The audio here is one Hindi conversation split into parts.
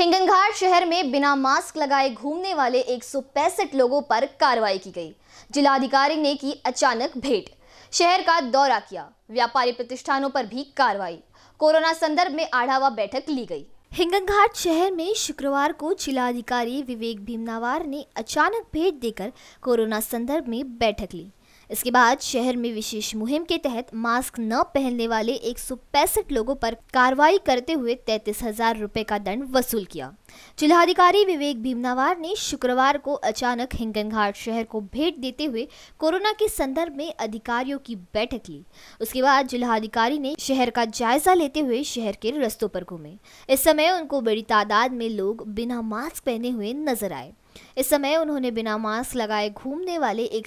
हिंगनघाट शहर में बिना मास्क लगाए घूमने वाले एक लोगों पर कार्रवाई की गई जिलाधिकारी ने की अचानक भेंट शहर का दौरा किया व्यापारी प्रतिष्ठानों पर भी कार्रवाई कोरोना संदर्भ में आढ़ावा बैठक ली गई हिंगनघाट शहर में शुक्रवार को जिलाधिकारी विवेक भीमनावार ने अचानक भेंट देकर कोरोना संदर्भ में बैठक ली इसके बाद शहर में विशेष मुहिम के तहत मास्क न पहनने वाले एक लोगों पर कार्रवाई करते हुए तैतीस हजार रुपये का दंड वसूल किया जिलाधिकारी विवेक भीमनावार ने शुक्रवार को अचानक हिंगन घाट शहर को भेंट देते हुए कोरोना के संदर्भ में अधिकारियों की बैठक ली उसके बाद जिलाधिकारी ने शहर का जायजा लेते हुए शहर के रस्तों पर घूमे इस समय उनको बड़ी तादाद में लोग बिना मास्क पहने हुए नजर आए इस समय उन्होंने बिना मास्क लगाए घूमने वाले एक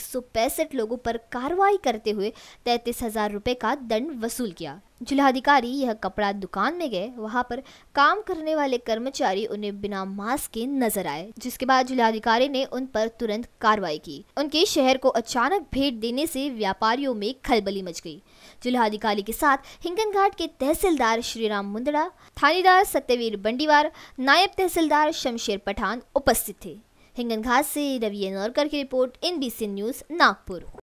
लोगों पर कार्रवाई करते हुए तैंतीस हजार रुपए का दंड वसूल किया जिलाधिकारी यह कपड़ा दुकान में गए वहां पर काम करने वाले कर्मचारी उन्हें बिना मास्क के नजर आए जिसके बाद जिलाधिकारी ने उन पर तुरंत कार्रवाई की उनके शहर को अचानक भेंट देने से व्यापारियों में खलबली मच गई जिलाधिकारी के साथ हिंगन घाट के तहसीलदार श्रीराम मुंदड़ा थानेदार सत्यवीर बंडीवार नायब तहसीलदार शमशेर पठान उपस्थित थे हिंगन घाट से रवि नौरकर की रिपोर्ट एनबीसी न्यूज नागपुर